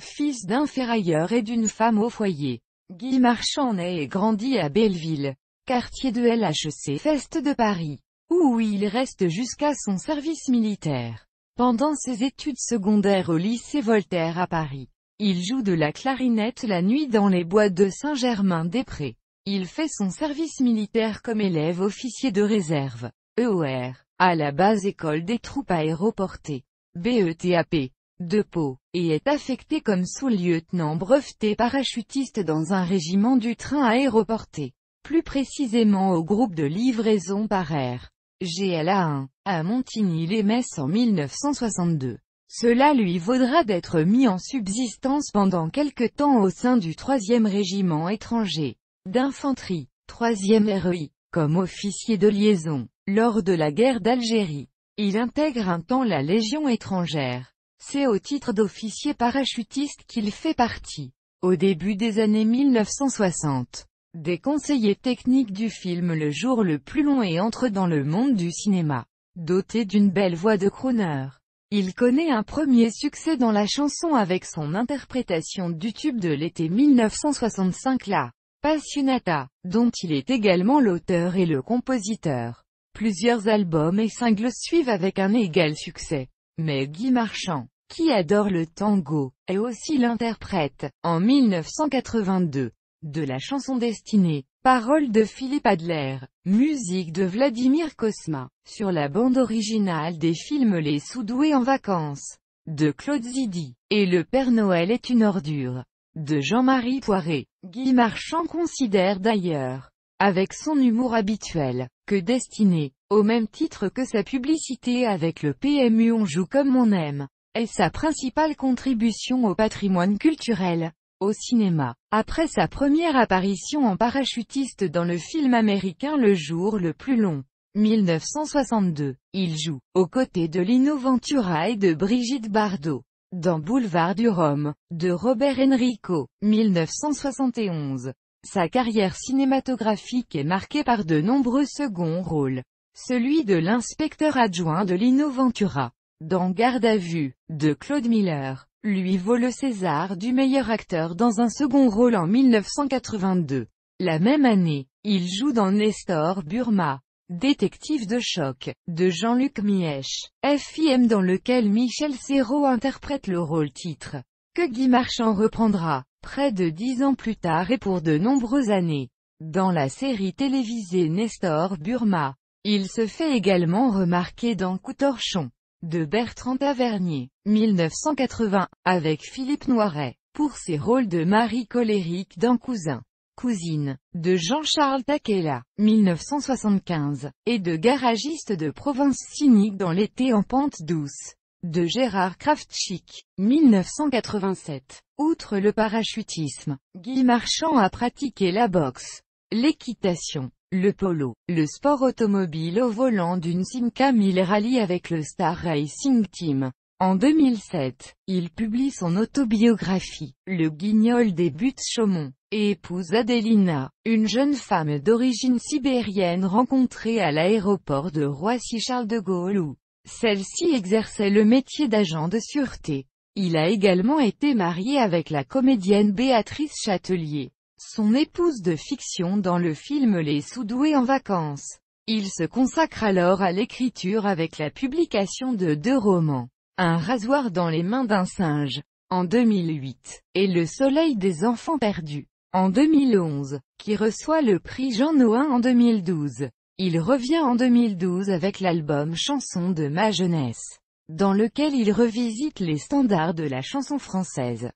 fils d'un ferrailleur et d'une femme au foyer. Guy Marchand naît et grandit à Belleville, quartier de LHC Fest de Paris, où il reste jusqu'à son service militaire. Pendant ses études secondaires au lycée Voltaire à Paris, il joue de la clarinette la nuit dans les bois de Saint-Germain-des-Prés. Il fait son service militaire comme élève officier de réserve, EOR, à la base école des troupes aéroportées, BETAP de Pau, et est affecté comme sous-lieutenant breveté parachutiste dans un régiment du train aéroporté, plus précisément au groupe de livraison par air, GLA1, à montigny les metz en 1962. Cela lui vaudra d'être mis en subsistance pendant quelque temps au sein du 3e régiment étranger d'infanterie, 3e REI, comme officier de liaison, lors de la guerre d'Algérie. Il intègre un temps la Légion étrangère. C'est au titre d'officier parachutiste qu'il fait partie, au début des années 1960, des conseillers techniques du film Le jour le plus long et entre dans le monde du cinéma. Doté d'une belle voix de crooner, il connaît un premier succès dans la chanson avec son interprétation du tube de l'été 1965 la Passionata, dont il est également l'auteur et le compositeur. Plusieurs albums et singles suivent avec un égal succès. Mais Guy Marchand, qui adore le tango, est aussi l'interprète, en 1982, de la chanson destinée, paroles de Philippe Adler, musique de Vladimir Kosma, sur la bande originale des films Les Soudoués en vacances, de Claude Zidi, et Le Père Noël est une ordure, de Jean-Marie Poiré. Guy Marchand considère d'ailleurs avec son humour habituel, que destiné, au même titre que sa publicité avec le PMU On joue comme on aime, est sa principale contribution au patrimoine culturel, au cinéma. Après sa première apparition en parachutiste dans le film américain Le jour le plus long, 1962, il joue, aux côtés de Lino Ventura et de Brigitte Bardot, dans Boulevard du Rhum, de Robert Enrico, 1971. Sa carrière cinématographique est marquée par de nombreux seconds rôles. Celui de l'inspecteur adjoint de Lino Ventura, dans Garde à vue, de Claude Miller, lui vaut le César du meilleur acteur dans un second rôle en 1982. La même année, il joue dans Nestor Burma, Détective de choc, de Jean-Luc Miesch, FIM dans lequel Michel Serrault interprète le rôle titre, que Guy Marchand reprendra près de dix ans plus tard et pour de nombreuses années. Dans la série télévisée Nestor Burma, il se fait également remarquer dans Coutorchon, de Bertrand Tavernier, 1980, avec Philippe Noiret, pour ses rôles de Marie colérique dans Cousin, Cousine, de Jean-Charles Taquella, 1975, et de garagiste de province cynique dans L'été en pente douce, de Gérard Kraftchik, 1987. Outre le parachutisme, Guy Marchand a pratiqué la boxe, l'équitation, le polo, le sport automobile au volant d'une Simca 1000 Rallye avec le Star Racing Team. En 2007, il publie son autobiographie, Le Guignol des buttes Chaumont, et épouse Adelina, une jeune femme d'origine sibérienne rencontrée à l'aéroport de Roissy-Charles de Gaulle celle-ci exerçait le métier d'agent de sûreté. Il a également été marié avec la comédienne Béatrice Châtelier, son épouse de fiction dans le film Les Soudoués en vacances. Il se consacre alors à l'écriture avec la publication de deux romans, Un rasoir dans les mains d'un singe, en 2008, et Le soleil des enfants perdus, en 2011, qui reçoit le prix Jean Noin en 2012. Il revient en 2012 avec l'album Chansons de ma jeunesse, dans lequel il revisite les standards de la chanson française.